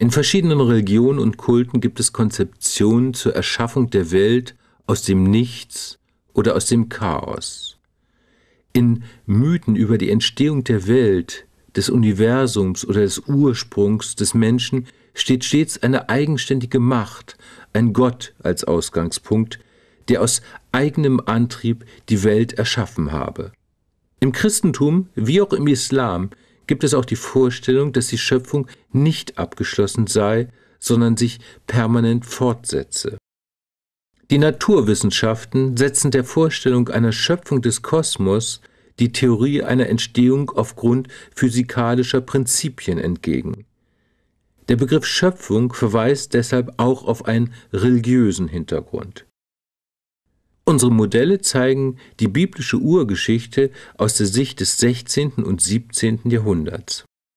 In verschiedenen Religionen und Kulten gibt es Konzeptionen zur Erschaffung der Welt aus dem Nichts oder aus dem Chaos. In Mythen über die Entstehung der Welt, des Universums oder des Ursprungs des Menschen steht stets eine eigenständige Macht, ein Gott als Ausgangspunkt, der aus eigenem Antrieb die Welt erschaffen habe. Im Christentum wie auch im Islam gibt es auch die Vorstellung, dass die Schöpfung nicht abgeschlossen sei, sondern sich permanent fortsetze. Die Naturwissenschaften setzen der Vorstellung einer Schöpfung des Kosmos die Theorie einer Entstehung aufgrund physikalischer Prinzipien entgegen. Der Begriff Schöpfung verweist deshalb auch auf einen religiösen Hintergrund. Unsere Modelle zeigen die biblische Urgeschichte aus der Sicht des 16. und 17. Jahrhunderts